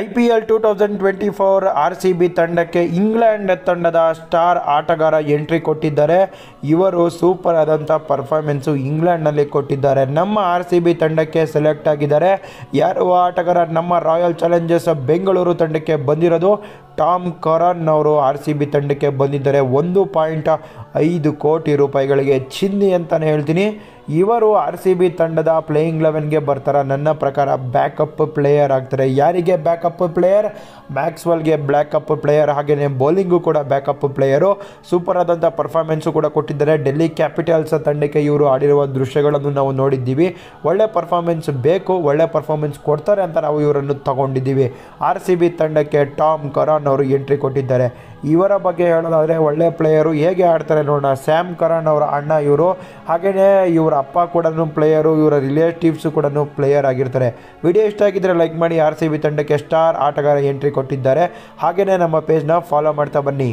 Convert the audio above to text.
I P L two thousand twenty four R C B ತಂಡಕ್ಕೆ England ತಂಡದ star ಆಟಗಾರ entry ಕೊಟ್ಟಿದ್ದಾರೆ ಇವರು ಸೂಪರ್ ಆದಂಥ ಪರ್ಫಾರ್ಮೆನ್ಸು ಇಂಗ್ಲೆಂಡ್ನಲ್ಲಿ ಕೊಟ್ಟಿದ್ದಾರೆ ನಮ್ಮ ಆರ್ ಸಿ ಬಿ ತಂಡಕ್ಕೆ ಸೆಲೆಕ್ಟ್ ಆಗಿದ್ದಾರೆ ಯಾರು ಆಟಗಾರ ನಮ್ಮ ರಾಯಲ್ ಚಾಲೆಂಜರ್ಸ್ ಬೆಂಗಳೂರು ತಂಡಕ್ಕೆ ಬಂದಿರೋದು ಟಾಮ್ ಕರನ್ ಅವರು ಆರ್ ಸಿ ಬಿ ತಂಡಕ್ಕೆ ಬಂದಿದ್ದರೆ ಒಂದು ಪಾಯಿಂಟ್ ಐದು ಕೋಟಿ ರೂಪಾಯಿಗಳಿಗೆ ಚಿನ್ನಿ ಅಂತಲೇ ಹೇಳ್ತೀನಿ ಇವರು ಆರ್ ಸಿ ಬಿ ತಂಡದ ಪ್ಲೇಯಿಂಗ್ ಲೆವೆನ್ಗೆ ಬರ್ತಾರೆ ನನ್ನ ಪ್ರಕಾರ ಬ್ಯಾಕಪ್ ಪ್ಲೇಯರ್ ಆಗ್ತಾರೆ ಯಾರಿಗೆ ಬ್ಯಾಕಪ್ ಪ್ಲೇಯರ್ ಮ್ಯಾಕ್ಸ್ವೆಲ್ಗೆ ಬ್ಯಾಕಪ್ ಪ್ಲೇಯರ್ ಹಾಗೆಯೇ ಬೌಲಿಂಗು ಕೂಡ ಬ್ಯಾಕಪ್ ಪ್ಲೇಯರು ಸೂಪರ್ ಆದಂಥ ಪರ್ಫಾರ್ಮೆನ್ಸು ಕೂಡ ಕೊಟ್ಟಿದ್ದಾರೆ ಡೆಲ್ಲಿ ಕ್ಯಾಪಿಟಲ್ಸ್ ತಂಡಕ್ಕೆ ಇವರು ಆಡಿರುವ ದೃಶ್ಯಗಳನ್ನು ನಾವು ನೋಡಿದ್ದೀವಿ ಒಳ್ಳೆ ಪರ್ಫಾರ್ಮೆನ್ಸ್ ಬೇಕು ಒಳ್ಳೆ ಪರ್ಫಾರ್ಮೆನ್ಸ್ ಕೊಡ್ತಾರೆ ಅಂತ ನಾವು ಇವರನ್ನು ತಗೊಂಡಿದ್ದೀವಿ ಆರ್ ಸಿ ಬಿ ತಂಡಕ್ಕೆ ಟಾಮ್ ಕರಾನ್ ಅವರು ಎಂಟ್ರಿ ಕೊಟ್ಟಿದ್ದಾರೆ ಇವರ ಬಗ್ಗೆ ಹೇಳೋದಾದರೆ ಒಳ್ಳೆ ಪ್ಲೇಯರು ಹೇಗೆ ಆಡ್ತಾರೆ ನೋಡೋಣ ಸ್ಯಾಮ್ ಕರಣ್ ಅವರ ಅಣ್ಣ ಇವರು ಹಾಗೆಯೇ ಇವರ ಅಪ್ಪ ಕೂಡ ಪ್ಲೇಯರು ಇವರ ರಿಲೇಟಿವ್ಸು ಕೂಡ ಪ್ಲೇಯರ್ ಆಗಿರ್ತಾರೆ ವಿಡಿಯೋ ಇಷ್ಟ ಆಗಿದ್ದರೆ ಲೈಕ್ ಮಾಡಿ ಆರ್ ಸಿ ಬಿ ತಂಡಕ್ಕೆ ಸ್ಟಾರ್ ಆಟಗಾರ ಎಂಟ್ರಿ ಕೊಟ್ಟಿದ್ದಾರೆ ಹಾಗೆಯೇ ನಮ್ಮ ಪೇಜ್ನ ಫಾಲೋ ಮಾಡ್ತಾ ಬನ್ನಿ